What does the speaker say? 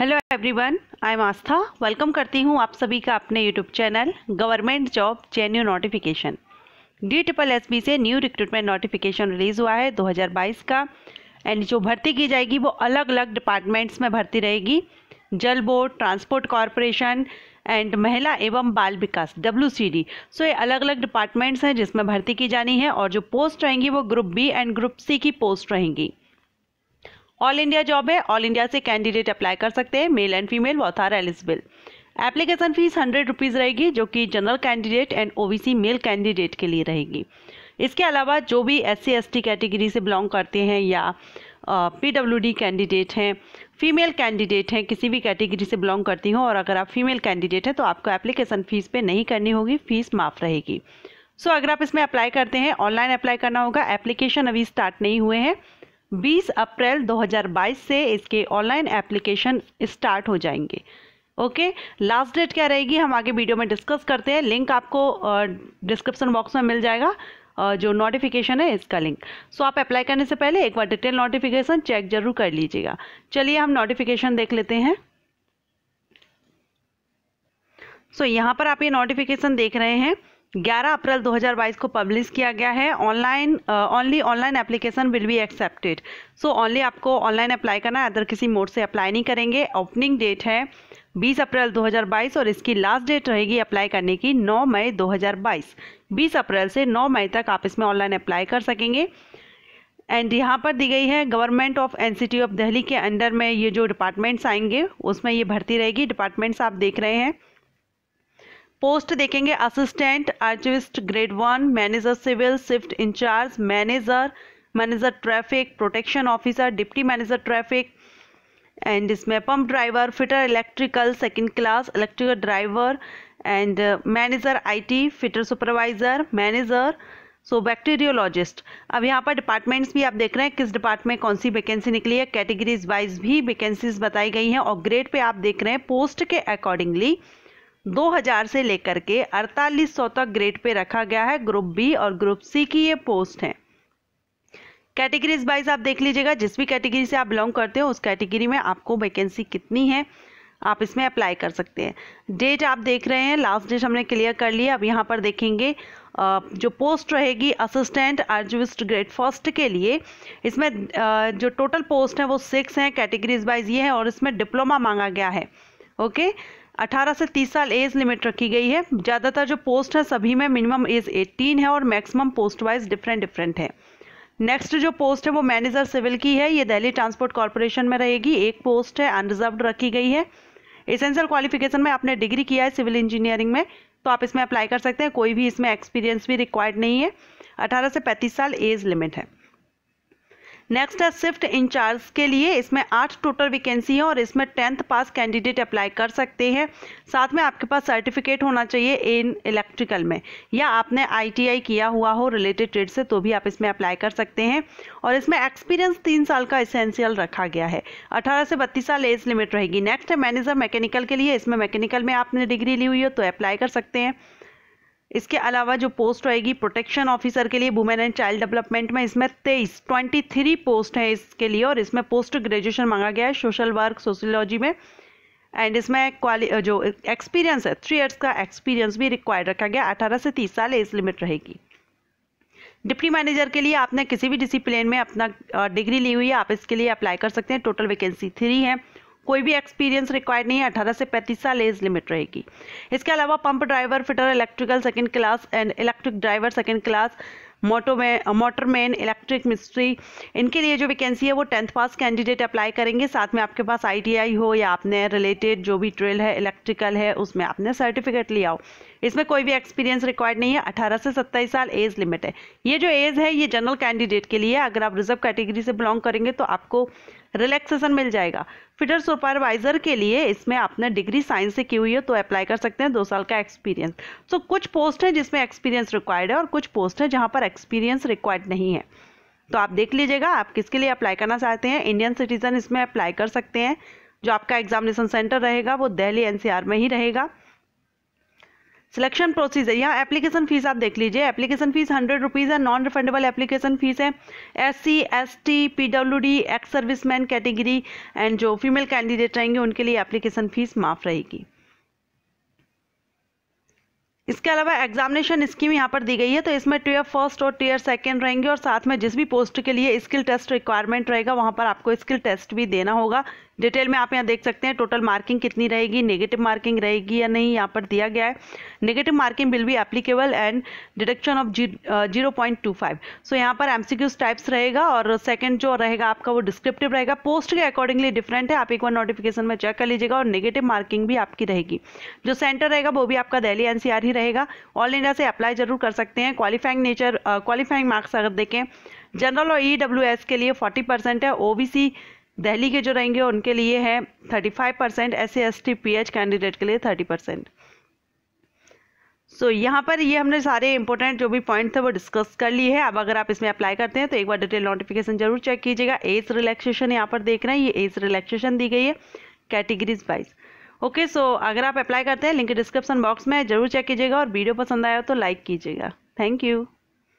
Hello everyone I am Aastha welcome करती हूँ आप सभी का अपने YouTube channel government job genuine notification D triple S B से न्यू रिक्रूटमेंट नोटिफिकेशन रिलीज़ हुआ है 2022 का एंड जो भर्ती की जाएगी वो अलग अलग डिपार्टमेंट्स में भर्ती रहेगी जल बोर्ड ट्रांसपोर्ट कॉरपोरेशन एंड महिला एवं बाल विकास डब्ल्यू सी डी सो ये अलग अलग डिपार्टमेंट्स हैं जिसमें भर्ती की जानी है और जो पोस्ट रहेंगी वो group B and group C की पोस्ट रहेंगी ऑल इंडिया जॉब है ऑल इंडिया से कैंडिडेट अप्लाई कर सकते हैं मेल एंड फीमेल बहुत are eligible application fees hundred rupees रहेगी जो कि general candidate and OBC male candidate के लिए रहेगी इसके अलावा जो भी एस सी कैटेगरी से बिलोंग करते हैं या पीडब्ल्यूडी कैंडिडेट हैं फीमेल कैंडिडेट हैं किसी भी कैटेगरी से बिलोंग करती हूँ और अगर आप फीमेल कैंडिडेट हैं तो आपको एप्लीकेशन फ़ीस पे नहीं करनी होगी फ़ीस माफ़ रहेगी सो so, अगर आप इसमें अप्लाई करते हैं ऑनलाइन अप्लाई करना होगा एप्लीकेशन अभी स्टार्ट नहीं हुए हैं 20 अप्रैल 2022 से इसके ऑनलाइन एप्लीकेशन स्टार्ट हो जाएंगे ओके लास्ट डेट क्या रहेगी हम आगे वीडियो में डिस्कस करते हैं लिंक आपको डिस्क्रिप्शन बॉक्स में मिल जाएगा जो नोटिफिकेशन है इसका लिंक सो आप अप्लाई करने से पहले एक बार डिटेल नोटिफिकेशन चेक जरूर कर लीजिएगा चलिए हम नोटिफिकेशन देख लेते हैं सो so, यहाँ पर आप ये नोटिफिकेशन देख रहे हैं 11 अप्रैल 2022 को पब्लिश किया गया है online only online application will be accepted so only आपको ऑनलाइन अप्लाई करना है अदर किसी मोड से अप्लाई नहीं करेंगे ओपनिंग डेट है 20 अप्रैल 2022 और इसकी लास्ट डेट रहेगी अप्लाई करने की 9 मई 2022 20 अप्रैल से 9 मई तक आप इसमें ऑनलाइन अप्लाई कर सकेंगे एंड यहाँ पर दी गई है government of N of Delhi के अंडर में ये जो डिपार्टमेंट्स आएंगे उसमें ये भर्ती रहेगी डिपार्टमेंट्स आप देख रहे हैं पोस्ट देखेंगे assistant archivist grade one manager civil shift incharge manager manager traffic protection officer deputy manager traffic and इसमें pump driver fitter electrical second class electrical driver and manager IT fitter supervisor manager so bacteriologist अब यहाँ पर departments भी आप देख रहे हैं किस डिपार्टमेंट कौन सी वैकेंसी निकली है कैटेगरीज वाइज भी वैकेंसीज बताई गई हैं और ग्रेड पे आप देख रहे हैं पोस्ट के अकॉर्डिंगली 2000 से लेकर के 4800 तक ग्रेड पे रखा गया है ग्रुप बी और ग्रुप सी की ये पोस्ट है कैटेगरीज वाइज आप देख लीजिएगा जिस भी कैटेगरी से आप बिलोंग करते हो उस कैटेगरी में आपको वैकेंसी कितनी है आप इसमें अप्लाई कर सकते हैं डेट आप देख रहे हैं लास्ट डेट हमने क्लियर कर लिया अब यहाँ पर देखेंगे जो पोस्ट रहेगी असिस्टेंट आर्जुविस्ट ग्रेड फर्स्ट के लिए इसमें जो टोटल पोस्ट है वो सिक्स हैं कैटेगरीज वाइज ये है और इसमें डिप्लोमा मांगा गया है ओके okay? 18 से 30 साल एज लिमिट रखी गई है ज़्यादातर जो पोस्ट हैं सभी में मिनिमम एज 18 है और maximum post wise different different है नेक्स्ट जो पोस्ट है वो मैनेजर सिविल की है ये दिल्ली ट्रांसपोर्ट कॉरपोरेशन में रहेगी एक पोस्ट है अनरिजर्व रखी गई है इसेंशियल क्वालिफिकेशन में आपने डिग्री किया है सिविल इंजीनियरिंग में तो आप इसमें अप्लाई कर सकते हैं कोई भी इसमें एक्सपीरियंस भी रिक्वायर्ड नहीं है अठारह से पैंतीस साल एज लिमिट है नेक्स्ट है शिफ्ट इंचार्ज के लिए इसमें आठ टोटल वैकेंसी है और इसमें टेंथ पास कैंडिडेट अप्लाई कर सकते हैं साथ में आपके पास सर्टिफिकेट होना चाहिए इन इलेक्ट्रिकल में या आपने आईटीआई किया हुआ हो रिलेटेड ट्रेड से तो भी आप इसमें अप्लाई कर सकते हैं और इसमें एक्सपीरियंस तीन साल का इसेंशियल रखा गया है अठारह से बत्तीस साल एज लिमिट रहेगी नेक्स्ट है मैनेजर मैकेनिकल के लिए इसमें मैकेनिकल में आपने डिग्री ली हुई हो तो अप्लाई कर सकते हैं इसके अलावा जो पोस्ट रहेगी प्रोटेक्शन ऑफिसर के लिए वुमेन एंड चाइल्ड डेवलपमेंट में इसमें तेईस ट्वेंटी थ्री पोस्ट है इसके लिए और इसमें पोस्ट ग्रेजुएशन मांगा गया है सोशल वर्क सोशियोलॉजी में एंड इसमें क्वाली जो एक्सपीरियंस है थ्री ईयर्स का एक्सपीरियंस भी रिक्वायर्ड रखा गया अठारह से तीस साल एज लिमिट रहेगी डिप्टी मैनेजर के लिए आपने किसी भी डिसिप्लिन में अपना डिग्री ली हुई है आप इसके लिए अप्लाई कर सकते हैं टोटल वैकेंसी थ्री है कोई भी एक्सपीरियंस रिक्वायर्ड नहीं है अठारह से पैंतीस साल एज लिमिट रहेगी इसके अलावा pump driver fitter electrical second class and electric driver second class मोटो में मोटरमैन इलेक्ट्रिक मिस्ट्री इनके लिए जो वैकेंसी है वो टेंथ पास कैंडिडेट अप्लाई करेंगे साथ में आपके पास आईटीआई हो या आपने रिलेटेड जो भी ट्रेल है इलेक्ट्रिकल है उसमें आपने सर्टिफिकेट लिया हो इसमें कोई भी एक्सपीरियंस रिक्वायर्ड नहीं है 18 से 27 साल एज लिमिट है ये जो एज है ये जनरल कैंडिडेट के लिए अगर आप रिजर्व कैटेगरी से बिलोंग करेंगे तो आपको रिलैक्सेशन मिल जाएगा फिटर सुपरवाइजर के लिए इसमें आपने डिग्री साइंस से की हुई है तो अप्लाई कर सकते हैं दो साल का एक्सपीरियंस सो so, कुछ पोस्ट हैं जिसमें एक्सपीरियंस रिक्वायर्ड है और कुछ पोस्ट हैं जहाँ पर एक्सपीरियंस रिक्वायर्ड नहीं है तो आप देख लीजिएगा आप किसके लिए अप्लाई करना चाहते हैं इंडियन सिटीजन इसमें अप्लाई कर सकते हैं जो आपका एग्जामिनेशन सेंटर रहेगा वो दिल्ली एनसीआर में ही रहेगा सिलेक्शन प्रोसीजर यहाँ एप्लीकेशन फीस आप देख लीजिए एप्लीकेशन फीस हंड्रेड रुपीज़ है नॉन रिफंडेबल एप्लीकेशन फीस है S C S T P W D ex serviceman category and जो फीमेल कैंडिडेट रहेंगे उनके लिए एप्लीकेशन फीस माफ़ रहेगी इसके अलावा एग्जामिनेशन स्कीम यहाँ पर दी गई है तो इसमें टीयर फर्स्ट और टीयर सेकेंड रहेंगे और साथ में जिस भी पोस्ट के लिए स्किल टेस्ट रिक्वायरमेंट रहेगा वहाँ पर आपको स्किल टेस्ट भी देना होगा डिटेल में आप यहाँ देख सकते हैं टोटल मार्किंग कितनी रहेगी नेगेटिव मार्किंग रहेगी या नहीं यहाँ पर दिया गया है negative marking will be applicable and deduction of जी zero point two five so यहाँ पर एम टाइप्स रहेगा और सेकेंड जो रहेगा आपका वो डिस्क्रिप्टिव रहेगा पोस्ट के अकॉर्डिंगली डिफरेंट है आप एक बार नोटिफिकेशन में चेक कर लीजिएगा और नेगेटिव मार्किंग भी आपकी रहेगी जो सेंटर रहेगा वो भी आपका दहली एनसीआर ही रहेगा रहेगा ऑल इंडिया से अप्लाई जरूर कर सकते हैं क्वालिफाइंग नेचर क्वालिफाइंग मार्क्स अगर देखें जनरल और ई e के लिए फोर्टी है ओ दिल्ली के जो रहेंगे उनके लिए है thirty five percent S S T P H candidate के लिए थर्टी परसेंट सो यहाँ पर ये हमने सारे इंपॉर्टेंट जो भी पॉइंट थे वो डिस्कस कर लिए है अब अगर आप इसमें अप्लाई करते हैं तो एक बार डिटेल नोटिफिकेशन जरूर चेक कीजिएगा एज रिलैक्सेशन यहाँ पर देख रहे हैं ये एज रिलैक्सेशन दी गई है कैटेगरीज वाइज ओके सो अगर आप अप्लाई करते हैं लिंक डिस्क्रिप्शन बॉक्स में जरूर चेक कीजिएगा और वीडियो पसंद आया तो लाइक कीजिएगा थैंक यू